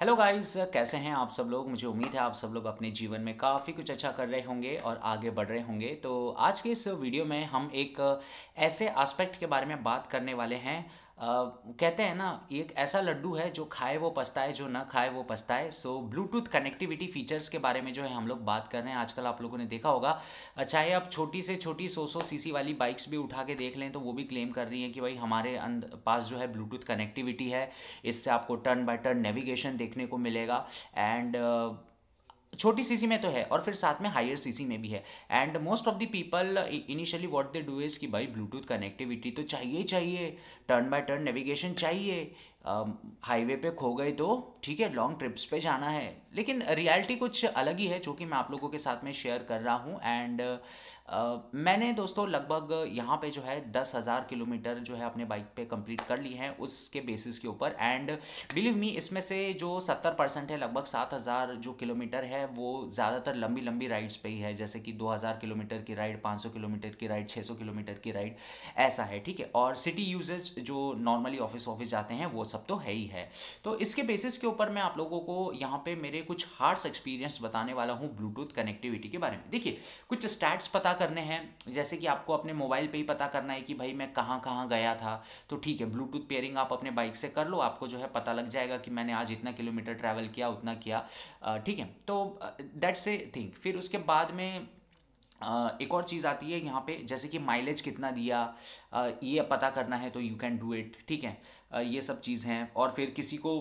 Hello guys कैसे हैं आप सब लोग मुझे उम्मीद है आप सब लोग अपने जीवन में काफ़ी कुछ अच्छा कर रहे होंगे और आगे बढ़ रहे होंगे तो आज के इस वीडियो में हम एक ऐसे एस्पेक्ट के बारे में बात करने वाले हैं कहते हैं ना एक ऐसा लड्डू है जो खाए वो पछताए जो ना खाए वो पछताए सो ब्लूटूथ कनेक्टिविटी फीचर्स के बारे में जो है हम लोग बात कर रहे हैं आजकल आप लोगों ने देखा होगा चाहे अच्छा, आप छोटी से छोटी सौ सौ सीसी वाली बाइक्स भी उठा के देख लें तो वो भी क्लेम कर रही हैं कि भाई हमारे पास जो है ब्लूटूथ कनेक्टिविटी है इससे आपको टर्न बाय टर्न नेविगेशन देखने को मिलेगा एंड uh, छोटी सीसी में तो है और फिर साथ में हायर सीसी में भी है and most of the people initially what they do is कि भाई ब्लूटूथ कनेक्टिविटी तो चाहिए चाहिए टर्न बाय टर्न नेविगेशन चाहिए हाईवे um, पे खो गए तो ठीक है लॉन्ग ट्रिप्स पे जाना है लेकिन रियलिटी कुछ अलग ही है जो कि मैं आप लोगों के साथ में शेयर कर रहा हूँ एंड मैंने दोस्तों लगभग यहाँ पे जो है दस हज़ार किलोमीटर जो है अपने बाइक पे कंप्लीट कर ली हैं उसके बेसिस के ऊपर एंड बिलीव मी इसमें से जो सत्तर परसेंट है लगभग सात हज़ार जो किलोमीटर है वो ज़्यादातर लंबी लंबी राइड्स पे ही है जैसे कि दो हज़ार किलोमीटर की राइड पाँच सौ किलोमीटर की राइड छः सौ किलोमीटर की राइड ऐसा है ठीक है और सिटी यूजेज जो नॉर्मली ऑफिस ऑफिस जाते हैं वो सब तो है ही है तो इसके बेसिस के ऊपर मैं आप लोगों को यहाँ पर मेरे कुछ हार्ड्स एक्सपीरियंस बताने वाला हूँ ब्लूटूथ कनेक्टिविटी के बारे में देखिए कुछ स्टैट्स पता करने हैं जैसे कि आपको अपने मोबाइल पे ही पता करना है कि भाई मैं कहाँ कहाँ गया था तो ठीक है ब्लूटूथ पेयरिंग आप अपने बाइक से कर लो आपको जो है पता लग जाएगा कि मैंने आज इतना किलोमीटर ट्रैवल किया उतना किया ठीक है तो दैट्स ए थिंग फिर उसके बाद में एक और चीज़ आती है यहाँ पे जैसे कि माइलेज कितना दिया ये पता करना है तो यू कैन डू इट ठीक है ये सब चीज़ हैं और फिर किसी को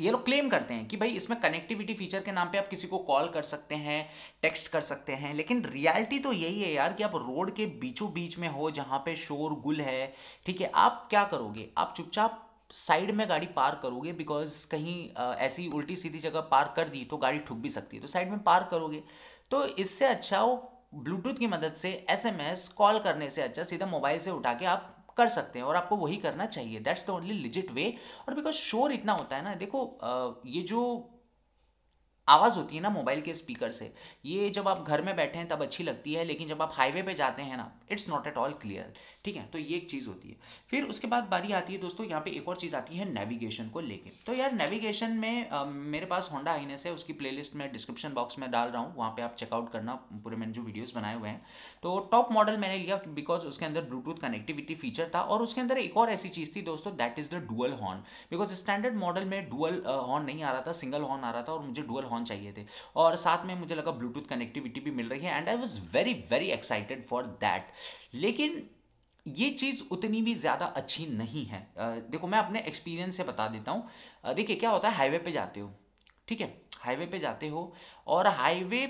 ये लोग क्लेम करते हैं कि भाई इसमें कनेक्टिविटी फीचर के नाम पे आप किसी को कॉल कर सकते हैं टेक्स्ट कर सकते हैं लेकिन रियलिटी तो यही है यार कि आप रोड के बीचों बीच में हो जहाँ पे शोर गुल है ठीक है आप क्या करोगे आप चुपचाप साइड में गाड़ी पार्क करोगे बिकॉज कहीं आ, ऐसी उल्टी सीधी जगह पार्क कर दी तो गाड़ी ठुक भी सकती है तो साइड में पार्क करोगे तो इससे अच्छा वो ब्लूटूथ की मदद से एसएमएस कॉल करने से अच्छा सीधा मोबाइल से उठा के आप कर सकते हैं और आपको वही करना चाहिए that's the only legit way और बिकॉज शोर इतना होता है ना देखो ये जो आवाज़ होती है ना मोबाइल के स्पीकर से ये जब आप घर में बैठे हैं तब अच्छी लगती है लेकिन जब आप हाईवे पे जाते हैं ना it's not at all clear ठीक है तो ये एक चीज़ होती है फिर उसके बाद बारी आती है दोस्तों यहाँ पे एक और चीज़ आती है नेविगेशन को लेके तो यार नेविगेशन में आ, मेरे पास होंडा आइनस है उसकी प्लेलिस्ट में डिस्क्रिप्शन बॉक्स में डाल रहा हूँ वहाँ पर आप चेकआउट करना पूरे मैंने जो वीडियोज़ बनाए हुए हैं तो टॉप मॉडल मैंने लिया बिकॉज उसके अंदर ब्लूटूथ कनेक्टिविटी फीचर था और उसके अंदर एक और ऐसी चीज़ थी दोस्तों that is the dual horn because standard model में डुअल हॉर्न नहीं आ रहा था सिंगल हॉर्न आ रहा था और मुझे डुअल हॉर्न चाहिए थे और साथ में मुझे लगा ब्लूटूथ कनेक्टिविटी भी मिल रही है and I was very very excited for that लेकिन ये चीज़ उतनी भी ज़्यादा अच्छी नहीं है देखो मैं अपने एक्सपीरियंस से बता देता हूँ देखिए क्या होता है हाईवे पे जाते हो ठीक है हाईवे पे जाते हो और हाईवे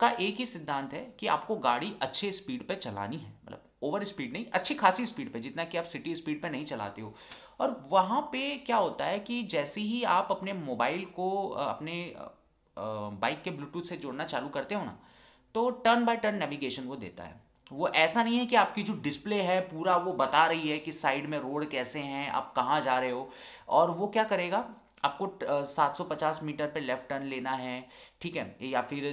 का एक ही सिद्धांत है कि आपको गाड़ी अच्छे स्पीड पे चलानी है मतलब ओवर स्पीड नहीं अच्छी खासी स्पीड पे जितना कि आप सिटी स्पीड पे नहीं चलाते हो और वहाँ पे क्या होता है कि जैसे ही आप अपने मोबाइल को अपने बाइक के ब्लूटूथ से जोड़ना चालू करते हो ना तो टर्न बाय टर्न नेविगेशन वो देता है वो ऐसा नहीं है कि आपकी जो डिस्प्ले है पूरा वो बता रही है कि साइड में रोड कैसे हैं आप कहाँ जा रहे हो और वो क्या करेगा आपको 750 मीटर पे लेफ़्ट टर्न लेना है ठीक है या फिर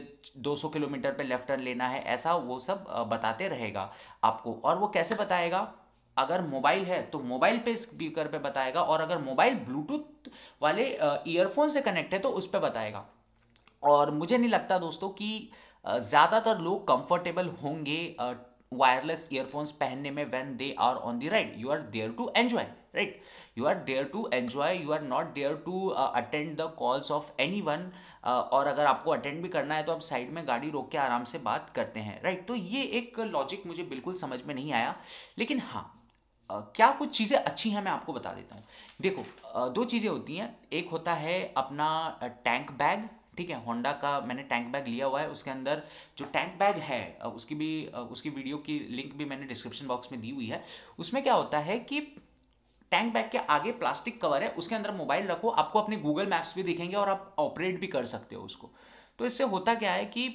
200 किलोमीटर पे लेफ़्ट टर्न लेना है ऐसा वो सब बताते रहेगा आपको और वो कैसे बताएगा अगर मोबाइल है तो मोबाइल पे स्पीकर पे बताएगा और अगर मोबाइल ब्लूटूथ वाले ईयरफोन से कनेक्ट है तो उस पर बताएगा और मुझे नहीं लगता दोस्तों कि ज़्यादातर लोग कंफर्टेबल होंगे वायरलेस ईयरफोन्स पहनने में when they are on the ride you are there to enjoy right you are there to enjoy you are not there to attend the calls of anyone और अगर आपको attend भी करना है तो आप साइड में गाड़ी रोक के आराम से बात करते हैं राइट right? तो ये एक लॉजिक मुझे बिल्कुल समझ में नहीं आया लेकिन हाँ Uh, क्या कुछ चीज़ें अच्छी हैं मैं आपको बता देता हूँ देखो uh, दो चीज़ें होती हैं एक होता है अपना टैंक बैग ठीक है होंडा का मैंने टैंक बैग लिया हुआ है उसके अंदर जो टैंक बैग है उसकी भी उसकी वीडियो की लिंक भी मैंने डिस्क्रिप्शन बॉक्स में दी हुई है उसमें क्या होता है कि टैंक बैग के आगे प्लास्टिक कवर है उसके अंदर मोबाइल रखो आपको अपने गूगल मैप्स भी दिखेंगे और आप ऑपरेट भी कर सकते हो उसको तो इससे होता क्या है कि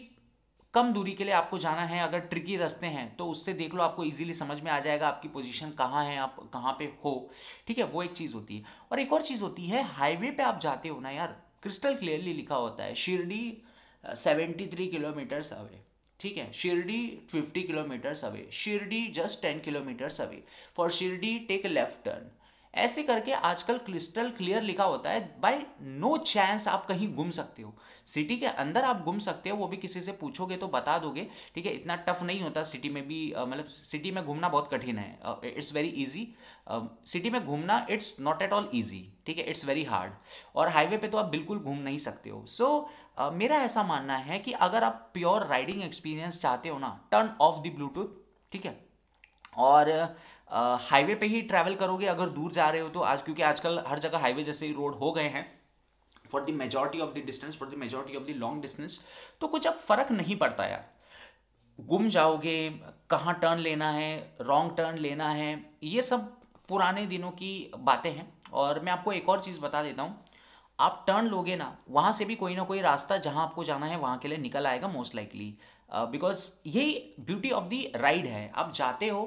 कम दूरी के लिए आपको जाना है अगर ट्रिकी रास्ते हैं तो उससे देख लो आपको इजीली समझ में आ जाएगा आपकी पोजीशन कहाँ है आप कहाँ पे हो ठीक है वो एक चीज़ होती है और एक और चीज़ होती है हाईवे पे आप जाते हो ना यार क्रिस्टल क्लियरली लिखा होता है Shirdi seventy three kilometres away ठीक है Shirdi fifty kilometres away Shirdi just ten kilometres away for Shirdi take left turn ऐसे करके आजकल क्रिस्टल क्लियर लिखा होता है बाय नो चांस आप कहीं घूम सकते हो सिटी के अंदर आप घूम सकते हो वो भी किसी से पूछोगे तो बता दोगे ठीक है इतना टफ नहीं होता सिटी में भी मतलब सिटी में घूमना बहुत कठिन है इट्स वेरी ईजी सिटी में घूमना it's not at all easy ठीक है इट्स वेरी हार्ड और हाईवे पे तो आप बिल्कुल घूम नहीं सकते हो सो so, uh, मेरा ऐसा मानना है कि अगर आप प्योर राइडिंग एक्सपीरियंस चाहते हो ना टर्न ऑफ द ब्लूटूथ ठीक है और uh, हाईवे पे ही ट्रैवल करोगे अगर दूर जा रहे हो तो आज क्योंकि आजकल हर जगह हाईवे जैसे ही रोड हो गए हैं for the majority of the distance for the majority of the long distance तो कुछ अब फर्क नहीं पड़ता यार गुम जाओगे कहाँ टर्न लेना है रॉन्ग टर्न लेना है ये सब पुराने दिनों की बातें हैं और मैं आपको एक और चीज़ बता देता हूँ आप टर्न लोगे ना वहाँ से भी कोई ना कोई रास्ता जहाँ आपको जाना है वहाँ के लिए निकल आएगा मोस्ट लाइकली बिकॉज यही ब्यूटी ऑफ द राइड है आप जाते हो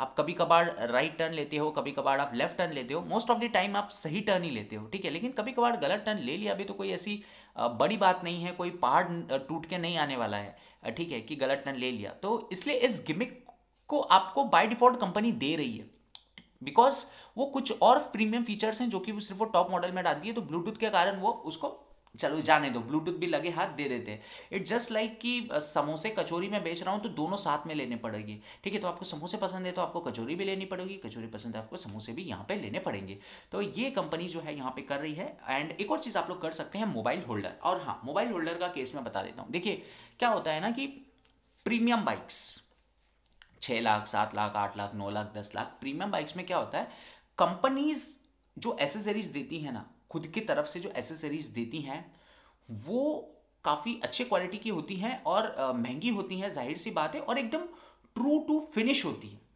आप कभी कभार राइट टर्न लेते हो कभी कभार आप लेफ्ट टर्न लेते हो मोस्ट ऑफ द टाइम आप सही टर्न ही लेते हो ठीक है लेकिन कभी कभार गलत टर्न ले लिया भी तो कोई ऐसी बड़ी बात नहीं है कोई पहाड़ टूट के नहीं आने वाला है ठीक है कि गलत टर्न ले लिया तो इसलिए इस गिमिक को आपको बाय डिफॉल्ट कंपनी दे रही है बिकॉज वो कुछ और प्रीमियम फीचर्स हैं जो कि सिर्फ वो टॉप मॉडल में डालती है तो ब्लूटूथ के कारण वो उसको चलो जाने दो ब्लूटूथ भी लगे हाथ दे देते हैं इट जस्ट लाइक कि समोसे कचोरी में बेच रहा हूँ तो दोनों साथ में लेने पड़ेगी ठीक है तो आपको समोसे पसंद है तो आपको कचोरी भी लेनी पड़ेगी कचोरी पसंद है आपको समोसे भी यहाँ पे लेने पड़ेंगे तो ये कंपनी जो है यहाँ पे कर रही है एंड एक और चीज़ आप लोग कर सकते हैं मोबाइल होल्डर और हाँ मोबाइल होल्डर का केस मैं बता देता हूँ देखिए क्या होता है ना कि प्रीमियम बाइक्स छः लाख सात लाख आठ लाख नौ लाख दस लाख प्रीमियम बाइक्स में क्या होता है कंपनीज जो एसेसरीज देती है ना खुद की तरफ से जो एसेसरीज देती हैं वो काफ़ी अच्छे क्वालिटी की होती हैं और महंगी होती हैं जाहिर सी बात है और एकदम ट्रू टू फिनिश होती है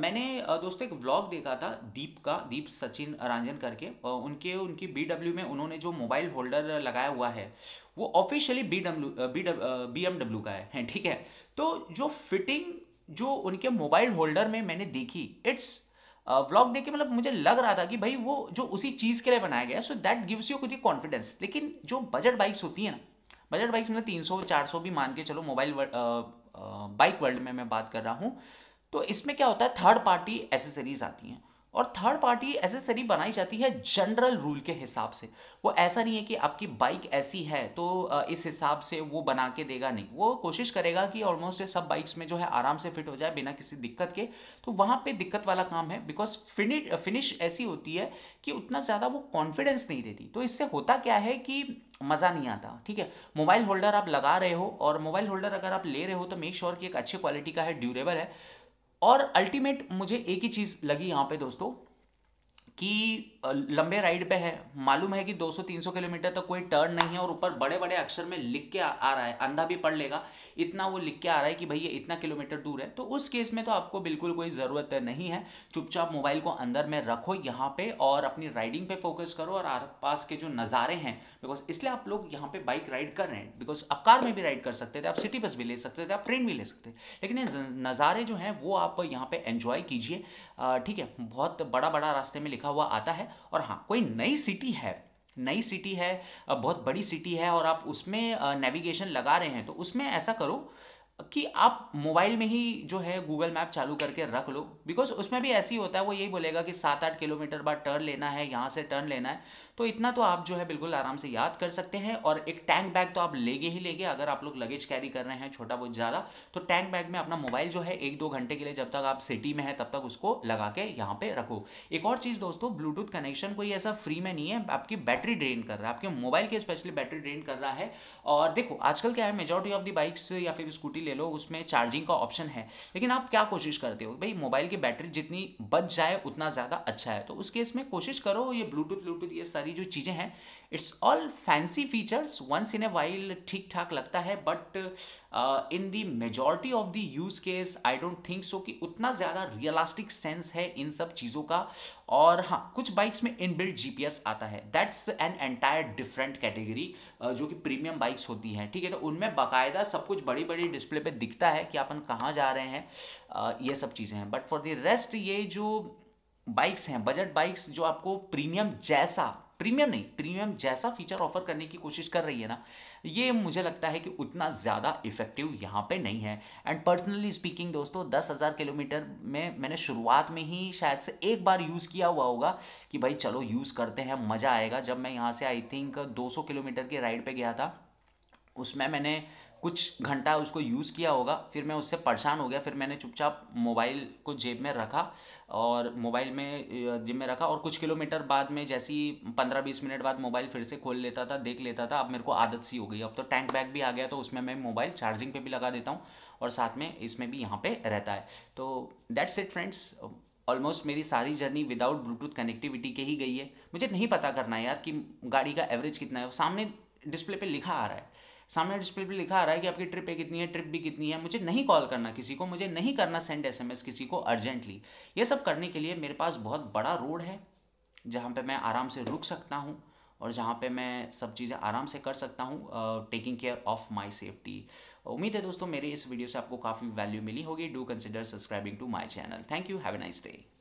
मैंने दोस्तों एक व्लॉग देखा था दीप का दीप सचिन रंजन करके उनके उनकी बी में उन्होंने जो मोबाइल होल्डर लगाया हुआ है वो officially B W B M W का है ठीक है तो जो फिटिंग जो उनके मोबाइल होल्डर में मैंने देखी इट्स व्लॉग देख के मतलब मुझे लग रहा था कि भाई वो जो उसी चीज़ के लिए बनाया गया सो दैट गिव्स यू कुछ कॉन्फिडेंस लेकिन जो बजट बाइक्स होती हैं ना बजट बाइक्स में तीन सौ चार सौ भी मान के चलो मोबाइल बाइक वर्ल्ड में मैं बात कर रहा हूँ तो इसमें क्या होता है थर्ड पार्टी एसेसरीज आती हैं और थर्ड पार्टी एसेसरी बनाई जाती है जनरल रूल के हिसाब से वो ऐसा नहीं है कि आपकी बाइक ऐसी है तो इस हिसाब से वो बना के देगा नहीं वो कोशिश करेगा कि ऑलमोस्ट सब बाइक्स में जो है आराम से फिट हो जाए बिना किसी दिक्कत के तो वहाँ पे दिक्कत वाला काम है बिकॉज फिनिश फिनिश ऐसी होती है कि उतना ज़्यादा वो कॉन्फिडेंस नहीं देती तो इससे होता क्या है कि मज़ा नहीं आता ठीक है मोबाइल होल्डर आप लगा रहे हो और मोबाइल होल्डर अगर आप ले रहे हो तो मेक श्योर sure कि एक अच्छी क्वालिटी का है ड्यूरेबल है और अल्टीमेट मुझे एक ही चीज़ लगी यहाँ पे दोस्तों कि लंबे राइड पे है मालूम है कि 200-300 किलोमीटर तक कोई टर्न नहीं है और ऊपर बड़े बड़े अक्षर में लिख के आ, रहा है अंधा भी पढ़ लेगा इतना वो लिख के आ रहा है कि भैया इतना किलोमीटर दूर है तो उस केस में तो आपको बिल्कुल कोई ज़रूरत नहीं है चुपचाप मोबाइल को अंदर में रखो यहाँ पे और अपनी राइडिंग पे फोकस करो और आस पास के जो नज़ारे हैं बिकॉज इसलिए आप लोग यहाँ पे बाइक राइड कर रहे हैं बिकॉज आप कार में भी राइड कर सकते थे आप सिटी बस भी ले सकते थे आप ट्रेन भी ले सकते थे लेकिन ये नज़ारे जो हैं वो आप यहाँ पर एन्जॉय कीजिए ठीक है बहुत बड़ा बड़ा रास्ते में लिखा लिखा हुआ आता है और हाँ कोई नई सिटी है नई सिटी है बहुत बड़ी सिटी है और आप उसमें नेविगेशन लगा रहे हैं तो उसमें ऐसा करो कि आप मोबाइल में ही जो है गूगल मैप चालू करके रख लो बिकॉज उसमें भी ऐसे ही होता है वो यही बोलेगा कि सात आठ किलोमीटर बाद टर्न लेना है यहाँ से टर्न लेना है तो इतना तो आप जो है बिल्कुल आराम से याद कर सकते हैं और एक टैंक बैग तो आप लेगे ही लेगे अगर आप लोग लगेज कैरी कर रहे हैं छोटा बहुत ज़्यादा तो टैंक बैग में अपना मोबाइल जो है एक दो घंटे के लिए जब तक आप सिटी में है तब तक उसको लगा के यहाँ पर रखो एक और चीज़ दोस्तों ब्लूटूथ कनेक्शन कोई ऐसा फ्री में नहीं है आपकी बैटरी ड्रेन कर रहा है आपके मोबाइल की स्पेशली बैटरी ड्रेन कर रहा है और देखो आजकल क्या है मेजोरिटी ऑफ द बाइक्स या फिर स्कूटी ले लो उसमें चार्जिंग का ऑप्शन है लेकिन आप क्या कोशिश करते हो भाई मोबाइल की बैटरी जितनी बच जाए उतना ज़्यादा अच्छा है तो उस केस में कोशिश करो ये ब्लूटूथ ब्लूटूथ ये सारी जो चीज़ें हैं it's all fancy features once in a while ठीक ठाक लगता है but in the majority of the use case I don't think so कि उतना ज़्यादा रियलास्टिक सेंस है इन सब चीज़ों का और हाँ कुछ बाइक्स में इनबिल्ट जीपीएस आता है that's an entire different category जो कि प्रीमियम बाइक्स होती हैं ठीक है तो उनमें बाकायदा सब कुछ बड़ी बड़ी डिस्प्ले पे दिखता है कि अपन कहाँ जा रहे हैं ये सब चीज़ें हैं बट फॉर द रेस्ट ये जो बाइक्स हैं बजट बाइक्स जो आपको प्रीमियम जैसा प्रीमियम नहीं प्रीमियम जैसा फीचर ऑफर करने की कोशिश कर रही है ना ये मुझे लगता है कि उतना ज़्यादा इफेक्टिव यहाँ पे नहीं है एंड पर्सनली स्पीकिंग दोस्तों दस हज़ार किलोमीटर में मैंने शुरुआत में ही शायद से एक बार यूज़ किया हुआ होगा कि भाई चलो यूज़ करते हैं मज़ा आएगा जब मैं यहाँ से आई थिंक दो किलोमीटर की राइड पर गया था उसमें मैंने कुछ घंटा उसको यूज़ किया होगा फिर मैं उससे परेशान हो गया फिर मैंने चुपचाप मोबाइल को जेब में रखा और मोबाइल में जेब में रखा और कुछ किलोमीटर बाद में जैसे ही पंद्रह बीस मिनट बाद मोबाइल फिर से खोल लेता था देख लेता था अब मेरे को आदत सी हो गई अब तो टैंक बैग भी आ गया तो उसमें मैं मोबाइल चार्जिंग पर भी लगा देता हूँ और साथ में इसमें भी यहाँ पर रहता है तो दैट्स इट फ्रेंड्स ऑलमोस्ट मेरी सारी जर्नी विदाउट ब्लूटूथ कनेक्टिविटी के ही गई है मुझे नहीं पता करना है यार कि गाड़ी का एवरेज कितना है सामने डिस्प्ले पे लिखा आ रहा है सामने डिस्प्ले पे लिखा आ रहा है कि आपकी ट्रिप है कितनी है ट्रिप भी कितनी है मुझे नहीं कॉल करना किसी को मुझे नहीं करना सेंड एस किसी को अर्जेंटली ये सब करने के लिए मेरे पास बहुत बड़ा रोड है जहाँ पर मैं आराम से रुक सकता हूँ और जहाँ पे मैं सब चीज़ें आराम से कर सकता हूँ taking care of my safety उम्मीद है दोस्तों मेरे इस वीडियो से आपको काफ़ी वैल्यू मिली होगी do consider subscribing to my channel thank you have a nice day